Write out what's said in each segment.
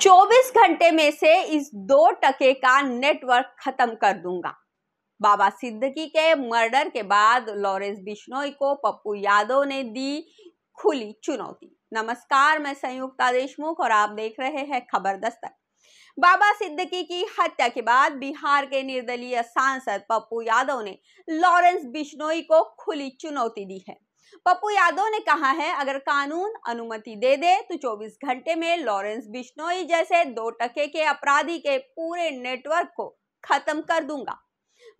24 घंटे में से इस दो टके का नेटवर्क खत्म कर दूंगा बाबा सिद्दकी के मर्डर के बाद लॉरेंस बिश्नोई को पप्पू यादव ने दी खुली चुनौती नमस्कार मैं संयुक्ता देशमुख और आप देख रहे हैं खबर दस्तक बाबा सिद्दकी की हत्या के बाद बिहार के निर्दलीय सांसद पप्पू यादव ने लॉरेंस बिश्नोई को खुली चुनौती दी है पप्पू यादव ने कहा है अगर कानून अनुमति दे दे तो 24 घंटे में लॉरेंस बिश्नोई जैसे दो टके के अपराधी के पूरे नेटवर्क को खत्म कर दूंगा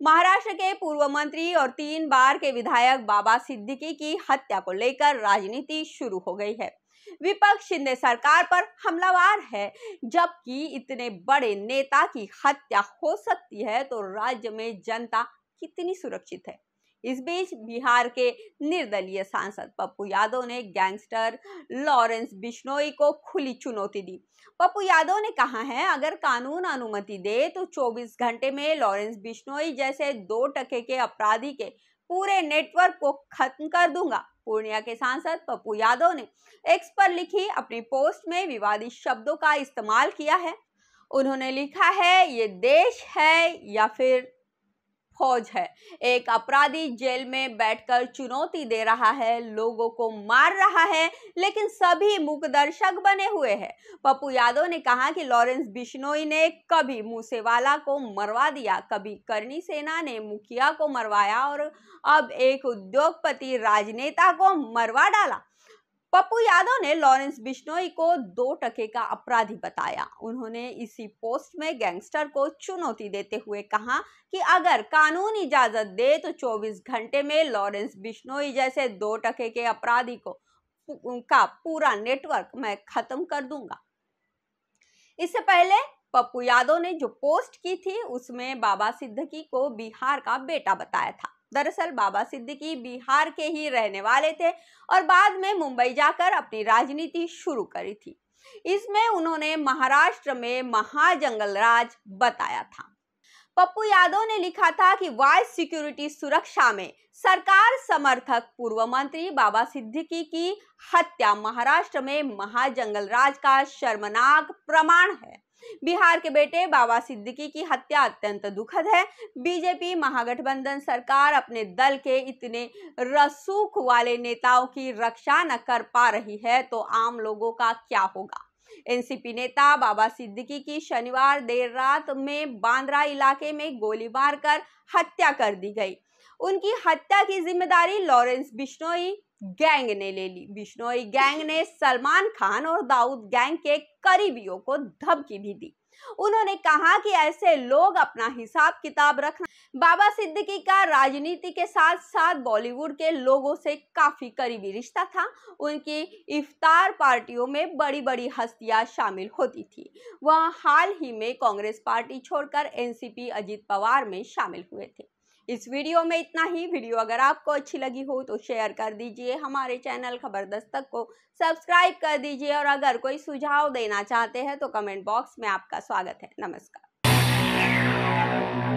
महाराष्ट्र के पूर्व मंत्री और तीन बार के विधायक बाबा सिद्दीकी की हत्या को लेकर राजनीति शुरू हो गई है विपक्ष शिंदे सरकार पर हमलावार है जबकि इतने बड़े नेता की हत्या हो सकती है तो राज्य में जनता कितनी सुरक्षित है इस बीच बिहार के निर्दलीय सांसद पप्पू यादव ने गैंगस्टर लॉरेंस बिश्नोई को खुली चुनौती दी पप्पू यादव ने कहा है अगर कानून अनुमति दे तो 24 घंटे में लॉरेंस बिश्नोई जैसे दो टके के अपराधी के पूरे नेटवर्क को खत्म कर दूंगा पूर्णिया के सांसद पप्पू यादव ने एक्स पर लिखी अपनी पोस्ट में विवादित शब्दों का इस्तेमाल किया है उन्होंने लिखा है ये देश है या फिर फौज है एक अपराधी जेल में बैठकर चुनौती दे रहा है लोगों को मार रहा है लेकिन सभी मुखदर्शक बने हुए हैं पप्पू यादव ने कहा कि लॉरेंस बिश्नोई ने कभी मूसेवाला को मरवा दिया कभी करनी सेना ने मुखिया को मरवाया और अब एक उद्योगपति राजनेता को मरवा डाला पप्पू यादव ने लॉरेंस बिश्नोई को दो टके का अपराधी बताया उन्होंने इसी पोस्ट में गैंगस्टर को चुनौती देते हुए कहा कि अगर कानून इजाजत दे तो 24 घंटे में लॉरेंस बिश्नोई जैसे दो टके के अपराधी को का पूरा नेटवर्क मैं खत्म कर दूंगा इससे पहले पप्पू यादव ने जो पोस्ट की थी उसमें बाबा सिद्धकी को बिहार का बेटा बताया था दरअसल बाबा सिद्दीकी बिहार के ही रहने वाले थे और बाद में मुंबई जाकर अपनी राजनीति शुरू करी थी इसमें उन्होंने महाराष्ट्र में महाजंगलराज बताया था पप्पू यादव ने लिखा था कि वाइस सिक्योरिटी सुरक्षा में सरकार समर्थक पूर्व मंत्री बाबा सिद्दीकी की हत्या महाराष्ट्र में महाजंगलराज का शर्मनाक प्रमाण है बिहार के बेटे बाबा सिद्दीकी की हत्या अत्यंत दुखद है बीजेपी महागठबंधन सरकार अपने दल के इतने रसूख वाले नेताओं की रक्षा न कर पा रही है तो आम लोगों का क्या होगा एनसीपी नेता बाबा सिद्दीकी की शनिवार देर रात में बांद्रा इलाके में गोली मारकर हत्या कर दी गई उनकी हत्या की जिम्मेदारी लॉरेंस बिश्नोई गैंग ने ले ली बिश्नोई गैंग ने सलमान खान और दाऊद गैंग के करीबियों को धमकी भी दी उन्होंने कहा कि ऐसे लोग अपना हिसाब किताब रखना बाबा सिद्दीकी का राजनीति के साथ साथ बॉलीवुड के लोगों से काफी करीबी रिश्ता था उनकी इफ्तार पार्टियों में बड़ी बड़ी हस्तियां शामिल होती थी वह हाल ही में कांग्रेस पार्टी छोड़कर एनसीपी अजीत पवार में शामिल हुए थे इस वीडियो में इतना ही वीडियो अगर आपको अच्छी लगी हो तो शेयर कर दीजिए हमारे चैनल खबर दस्तक को सब्सक्राइब कर दीजिए और अगर कोई सुझाव देना चाहते हैं तो कमेंट बॉक्स में आपका स्वागत है नमस्कार